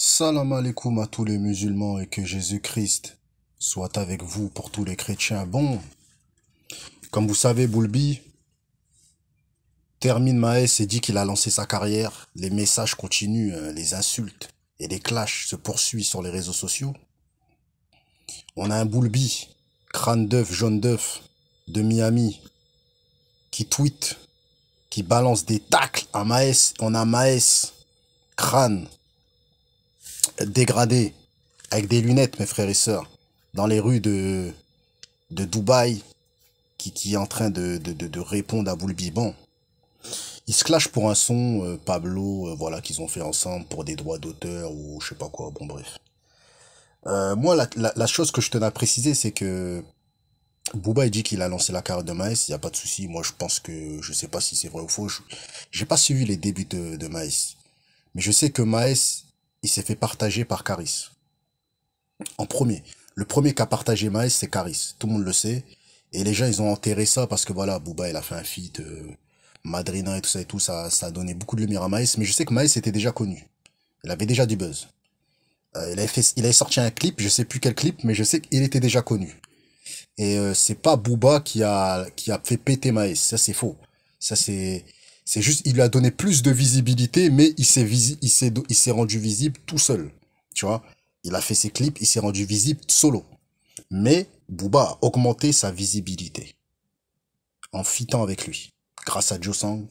Salam alaikum à tous les musulmans et que Jésus-Christ soit avec vous pour tous les chrétiens. Bon, comme vous savez, Boulbi termine Maes et dit qu'il a lancé sa carrière. Les messages continuent, euh, les insultes et les clashs se poursuivent sur les réseaux sociaux. On a un Boulbi, crâne d'œuf, jaune d'œuf, de Miami, qui tweet, qui balance des tacles à Maes. On a Maes, crâne, dégradé, avec des lunettes, mes frères et sœurs, dans les rues de, de Dubaï, qui, qui est en train de, de, de répondre à Boulbiban. Ils se clashent pour un son, euh, Pablo, euh, voilà, qu'ils ont fait ensemble pour des droits d'auteur ou je sais pas quoi, bon bref. Euh, moi, la, la, chose que je tenais à préciser, c'est que Boubaï dit qu'il a lancé la carte de Maïs, il n'y a pas de souci. Moi, je pense que, je sais pas si c'est vrai ou faux, j'ai pas suivi les débuts de Maïs. Mais je sais que Maïs, il s'est fait partager par Caris. En premier. Le premier qui a partagé Maes, c'est Caris. Tout le monde le sait. Et les gens, ils ont enterré ça parce que voilà, Booba, il a fait un feat, euh, Madrina et tout ça et tout, ça, ça a donné beaucoup de lumière à Maes. Mais je sais que Maes était déjà connu. Il avait déjà du buzz. Euh, il, avait il sorti un clip, je sais plus quel clip, mais je sais qu'il était déjà connu. Et euh, c'est pas Booba qui a, qui a fait péter Maïs. Ça, c'est faux. Ça, c'est, c'est juste, il lui a donné plus de visibilité, mais il s'est il il s'est rendu visible tout seul. Tu vois, il a fait ses clips, il s'est rendu visible solo. Mais Booba a augmenté sa visibilité en fitant avec lui, grâce à Joe Sang,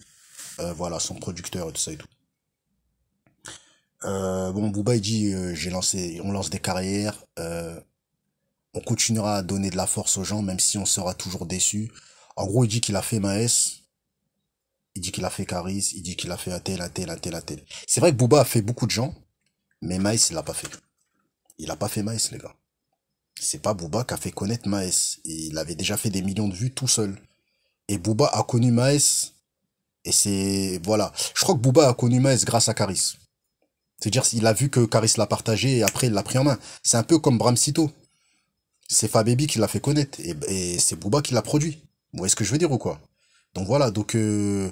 euh, voilà son producteur et tout ça et tout. Euh, bon, Booba il dit euh, j'ai lancé, on lance des carrières, on continuera à donner de la force aux gens même si on sera toujours déçu. En gros, il dit qu'il a fait Maes, dit qu'il a fait Caris, il dit qu'il a fait un tel, un tel, un tel, à tel. C'est vrai que Booba a fait beaucoup de gens, mais Maïs, il l'a pas fait. Il a pas fait Maïs, les gars. C'est pas Booba qui a fait connaître Maes. Il avait déjà fait des millions de vues tout seul. Et Booba a connu Maes. Et c'est, voilà. Je crois que Booba a connu Maes grâce à Caris. C'est-à-dire, il a vu que Caris l'a partagé et après, il l'a pris en main. C'est un peu comme Bram Cito. C'est Fabébi qui l'a fait connaître et, c'est Booba qui l'a produit. Vous voyez ce que je veux dire ou quoi Donc voilà, donc euh,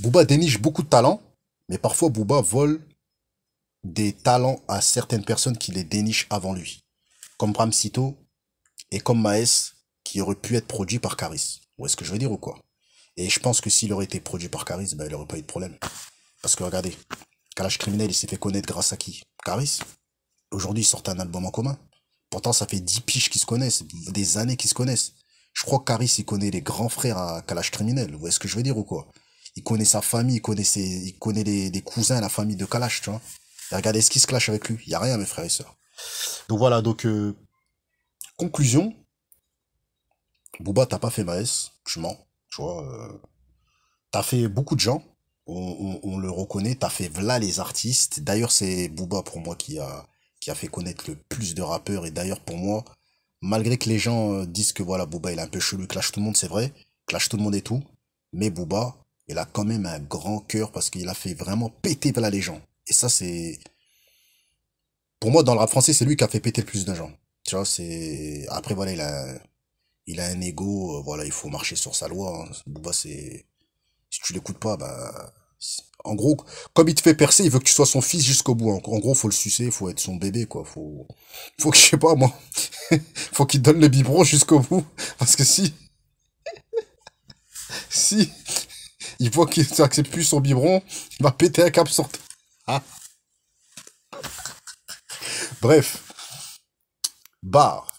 Booba déniche beaucoup de talents, mais parfois Booba vole des talents à certaines personnes qui les dénichent avant lui, comme Bram et comme Maes, qui aurait pu être produit par Caris. Ou est-ce que je veux dire ou quoi Et je pense que s'il aurait été produit par Caris, ben, il n'aurait pas eu de problème. Parce que regardez, Kalash Criminel, il s'est fait connaître grâce à qui Caris. Aujourd'hui, ils sortent un album en commun. Pourtant, ça fait 10 piges qu'ils se connaissent, des années qu'ils se connaissent. Je crois que Caris, il connaît les grands frères à Kalash Criminel. Ou est ce que je veux dire ou quoi il connaît sa famille, il connaît ses, il connaît les, cousins, la famille de Kalash, tu vois. Et regardez ce qui se clash avec lui. Il n'y a rien, mes frères et sœurs. Donc voilà, donc, euh, conclusion. Booba, t'as pas fait Maes, Je mens, tu vois. Tu euh. t'as fait beaucoup de gens, on, on, le reconnaît, t'as fait voilà les artistes. D'ailleurs, c'est Booba pour moi qui a, qui a fait connaître le plus de rappeurs. Et d'ailleurs, pour moi, malgré que les gens euh, disent que voilà, Booba il est un peu chelou, clash tout le monde, c'est vrai, clash tout le monde et tout. Mais Booba, il a quand même un grand cœur parce qu'il a fait vraiment péter les gens. Et ça, c'est... Pour moi, dans le rap français, c'est lui qui a fait péter le plus de gens. Tu vois, c'est... Après, voilà, il a... Il a un ego, euh, voilà, il faut marcher sur sa loi. Hein. c'est... Si tu l'écoutes pas, bah... En gros, comme il te fait percer, il veut que tu sois son fils jusqu'au bout. En gros, faut le sucer, faut être son bébé, quoi. Faut, faut que je sais pas moi, faut qu'il donne le biberon jusqu'au bout, parce que si, si il voit qu'il s'accepte plus son biberon, il va péter un cap sur... Ah. Bref. Bar.